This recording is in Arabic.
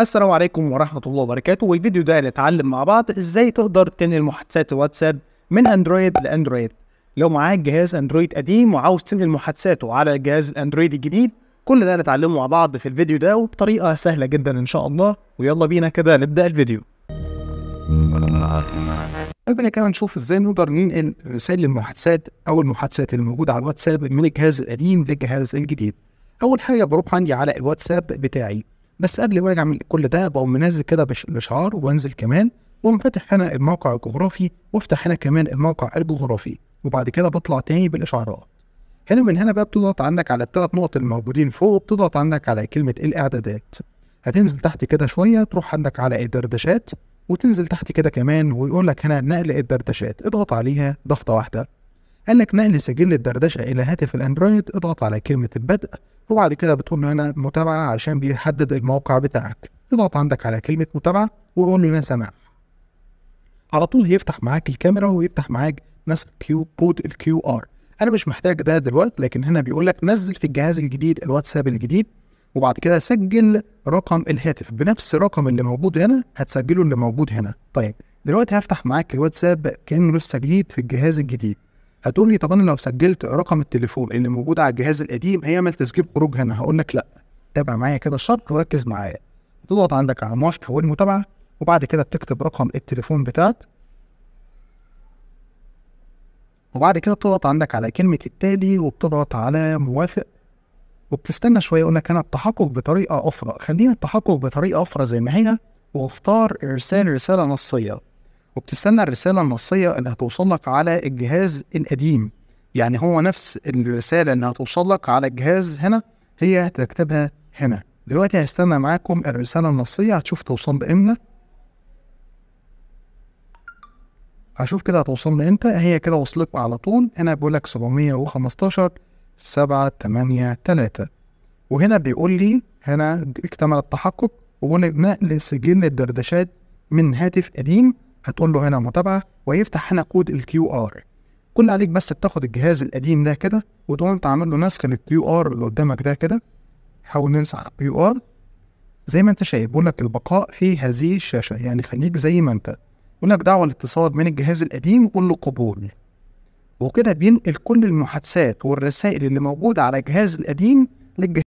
السلام عليكم ورحمة الله وبركاته والفيديو ده هنتعلم مع بعض ازاي تقدر تنقل محادثات الواتساب من اندرويد لاندرويد لو معاك جهاز اندرويد قديم وعاوز تنقل محادثاته على الجهاز الاندرويد الجديد كل ده هنتعلمه مع بعض في الفيديو ده وبطريقة سهلة جدا ان شاء الله ويلا بينا كده نبدأ الفيديو قبل كده نشوف ازاي نقدر ننقل رسائل المحادثات او المحادثات الموجودة على الواتساب من الجهاز القديم للجهاز الجديد اول حاجة بروح عندي على الواتساب بتاعي بس قبل ما اجي اعمل كل ده بقوم منزل كده بالاشعار وانزل كمان واقوم فاتح هنا الموقع الجغرافي وافتح هنا كمان الموقع الجغرافي وبعد كده بطلع تاني بالاشعارات هنا من هنا بقى بتضغط عندك على الثلاث نقط الموجودين فوق بتضغط عندك على كلمه الاعدادات هتنزل تحت كده شويه تروح عندك على الدردشات وتنزل تحت كده كمان ويقول لك هنا نقل الدردشات اضغط عليها ضغطه واحده قال لك نقل سجل الدردشه الى هاتف الاندرويد اضغط على كلمه البدء وبعد كده بتقول له هنا متابعه عشان بيحدد الموقع بتاعك اضغط عندك على كلمه متابعه وقول له انا سامع على طول هيفتح معاك الكاميرا ويفتح معاك نسخ كيو كود الكيو ار انا مش محتاج ده دلوقتي لكن هنا بيقول لك نزل في الجهاز الجديد الواتساب الجديد وبعد كده سجل رقم الهاتف بنفس الرقم اللي موجود هنا هتسجله اللي موجود هنا طيب دلوقتي هفتح معاك الواتساب كانه لسه جديد في الجهاز الجديد هتقول لي طب انا لو سجلت رقم التليفون اللي موجود على الجهاز القديم هيعمل تسجيل خروج هنا هقول لك لا تابع معايا كده الشرط وركز معايا تضغط عندك على موافقة والمتابعه وبعد كده بتكتب رقم التليفون بتاعك وبعد كده بتضغط عندك على كلمة التالي وبتضغط على موافق وبتستنى شوية يقول لك أنا التحقق بطريقة أخرى خلينا التحقق بطريقة أخرى زي ما هي واختار إرسال رسالة نصية وبتستنى الرساله النصيه اللي هتوصل لك على الجهاز القديم يعني هو نفس الرساله اللي هتوصل لك على الجهاز هنا هي هتكتبها هنا دلوقتي هستنى معاكم الرساله النصيه هتشوف توصل امتى هشوف كده هتوصل لي امتى هي كده وصلت على طول هنا بيقول لك 715 7 8 3 وهنا بيقول لي هنا اكتمل التحقق وبيقول نقل سجل الدردشات من هاتف قديم هتقول له هنا متابعه ويفتح هنا كود الكيو ار كل عليك بس تاخد الجهاز القديم ده كده وتقوم انت عامل له نسخ للكيو ار اللي قدامك ده كده حاول ننسخ الكيو ار زي ما انت شايف بيقول لك البقاء في هذه الشاشه يعني خليك زي ما انت بيقول لك دعوه لاتصال من الجهاز القديم وقول له قبول وكده بينقل كل المحادثات والرسائل اللي موجوده على الجهاز القديم للجهاز